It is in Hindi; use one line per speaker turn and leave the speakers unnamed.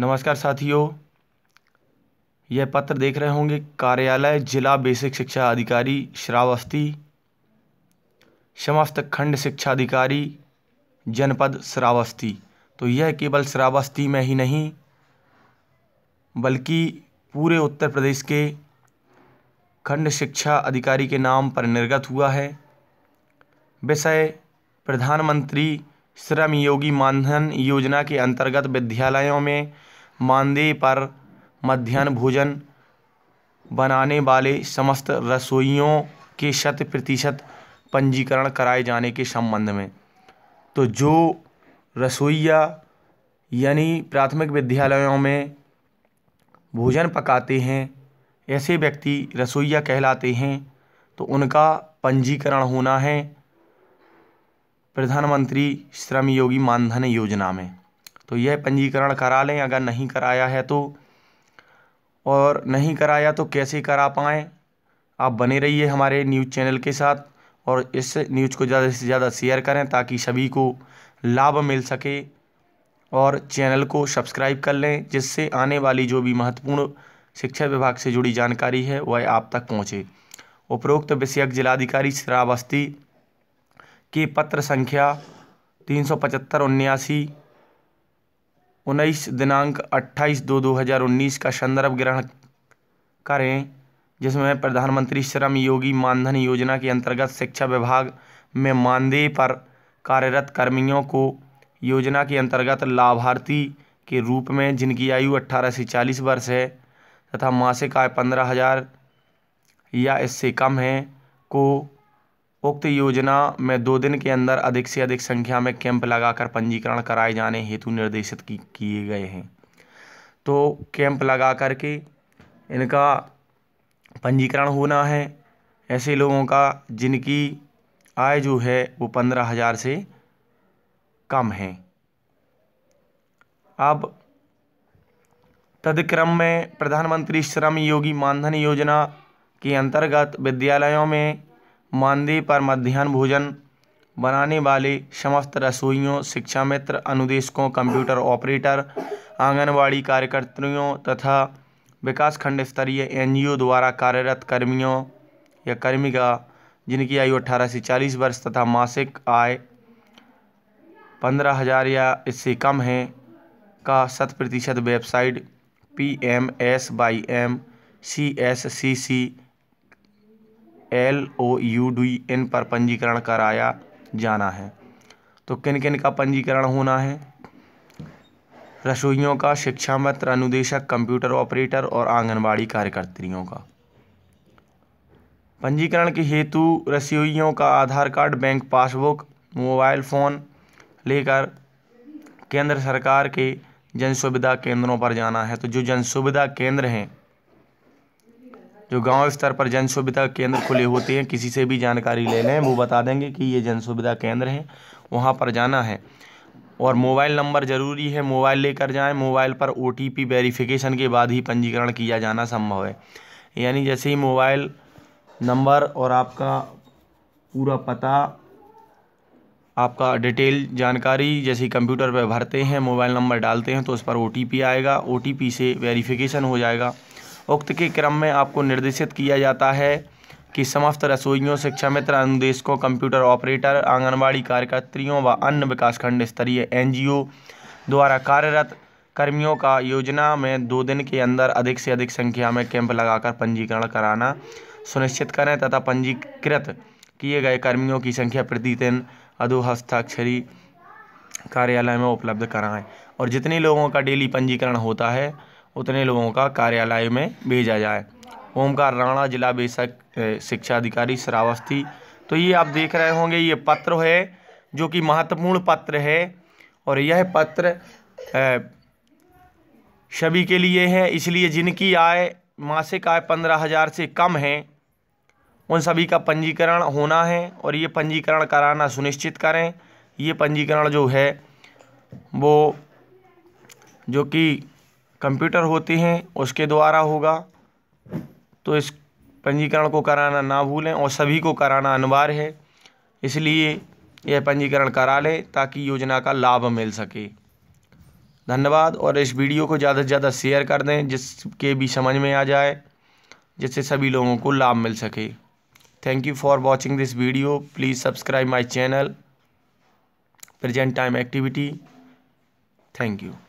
नमस्कार साथियों यह पत्र देख रहे होंगे कार्यालय जिला बेसिक शिक्षा अधिकारी श्रावस्ती समस्त खंड शिक्षा अधिकारी जनपद श्रावस्ती तो यह केवल श्रावस्ती में ही नहीं बल्कि पूरे उत्तर प्रदेश के खंड शिक्षा अधिकारी के नाम पर निर्गत हुआ है विषय प्रधानमंत्री श्रम योगी मानधन योजना के अंतर्गत विद्यालयों में मानदेय पर मध्यान्ह भोजन बनाने वाले समस्त रसोइयों के शत प्रतिशत पंजीकरण कराए जाने के संबंध में तो जो रसोइया यानी प्राथमिक विद्यालयों में भोजन पकाते हैं ऐसे व्यक्ति रसोइया कहलाते हैं तो उनका पंजीकरण होना है प्रधानमंत्री श्रम योगी मानधन योजना में तो यह पंजीकरण करा लें अगर नहीं कराया है तो और नहीं कराया तो कैसे करा पाएँ आप बने रहिए हमारे न्यूज़ चैनल के साथ और इस न्यूज़ को ज़्यादा से ज़्यादा शेयर करें ताकि सभी को लाभ मिल सके और चैनल को सब्सक्राइब कर लें जिससे आने वाली जो भी महत्वपूर्ण शिक्षा विभाग से जुड़ी जानकारी है वह आप तक पहुँचे उपरोक्त विषयक जिलाधिकारी श्रावस्ती के पत्र संख्या तीन सौ पचहत्तर उन्यासी उन्नीस दिनांक अट्ठाईस दो दो हज़ार उन्नीस का संदर्भ ग्रहण करें जिसमें प्रधानमंत्री श्रम योगी मानधन योजना के अंतर्गत शिक्षा विभाग में मानदेय पर कार्यरत कर्मियों को योजना के अंतर्गत लाभार्थी के रूप में जिनकी आयु अट्ठारह से चालीस वर्ष है तथा मासिक आय पंद्रह हज़ार या इससे कम है को उक्त योजना में दो दिन के अंदर अधिक से अधिक संख्या में कैंप लगाकर पंजीकरण कराए जाने हेतु निर्देशित किए गए हैं तो कैंप लगा कर के इनका पंजीकरण होना है ऐसे लोगों का जिनकी आय जो है वो पंद्रह हज़ार से कम है अब तदक्रम में प्रधानमंत्री श्रम योगी मानधन योजना के अंतर्गत विद्यालयों में मानदेय पर मध्यान्ह भोजन बनाने वाले समस्त रसोइयों शिक्षा मित्र अनुदेशकों कंप्यूटर ऑपरेटर आंगनवाड़ी कार्यकर्तियों तथा विकास खंड स्तरीय एन जी ओ द्वारा कार्यरत कर्मियों या कर्मी का जिनकी आयु अठारह से चालीस वर्ष तथा मासिक आय पंद्रह हज़ार या इससे कम है का शत प्रतिशत website P M S by M C S C C L O U D N पर पंजीकरण कराया जाना है तो किन किन का पंजीकरण होना है रसोइयों का शिक्षा मित्र अनुदेशक कंप्यूटर ऑपरेटर और आंगनबाड़ी कार्यकर्तियों का पंजीकरण के हेतु रसोइयों का Aadhaar card bank passbook mobile phone लेकर केंद्र सरकार के जन सुविधा केंद्रों पर जाना है तो जो जन सुविधा केंद्र हैं जो गांव स्तर पर जन सुविधा केंद्र खुले होते हैं किसी से भी जानकारी ले लें वो बता देंगे कि ये जन सुविधा केंद्र है वहाँ पर जाना है और मोबाइल नंबर ज़रूरी है मोबाइल लेकर जाएं मोबाइल पर ओ टी पी वेरीफिकेशन के बाद ही पंजीकरण किया जाना संभव है यानी जैसे ही मोबाइल नंबर और आपका पूरा पता आपका डिटेल जानकारी जैसे कंप्यूटर पर भरते हैं मोबाइल नंबर डालते हैं तो उस पर ओ आएगा ओ से वेरीफिकेशन हो जाएगा उक्त के क्रम में आपको निर्देशित किया जाता है कि समस्त रसोइयों शिक्षा मित्र अनुदेशकों कंप्यूटर ऑपरेटर आंगनबाड़ी कार्यकर्त्रियों व अन्य विकासखंड स्तरीय एन द्वारा कार्यरत कर्मियों का योजना में दो दिन के अंदर अधिक से अधिक संख्या में कैंप लगाकर पंजीकरण कराना सुनिश्चित करें तथा पंजीकृत किए गए कर्मियों की संख्या प्रतिदिन अधोहस्ताक्षरी कार्यालय में उपलब्ध कराएं और जितने लोगों का डेली पंजीकरण होता है उतने लोगों का कार्यालय में भेजा जाए ओमकार राणा जिला बेसक शिक्षा अधिकारी श्रावस्ती तो ये आप देख रहे होंगे ये पत्र है जो कि महत्वपूर्ण पत्र है और यह पत्र सभी के लिए है इसलिए जिनकी आय मासिक आय पंद्रह हज़ार से कम है उन सभी का पंजीकरण होना है और ये पंजीकरण कराना सुनिश्चित करें ये पंजीकरण जो है वो जो कि कंप्यूटर होते हैं उसके द्वारा होगा तो इस पंजीकरण को कराना ना भूलें और सभी को कराना अनिवार्य है इसलिए यह पंजीकरण करा लें ताकि योजना का लाभ मिल सके धन्यवाद और इस वीडियो को ज़्यादा से ज़्यादा शेयर कर दें जिसके भी समझ में आ जाए जिससे सभी लोगों को लाभ मिल सके thank you for watching this video please subscribe my channel present time activity thank you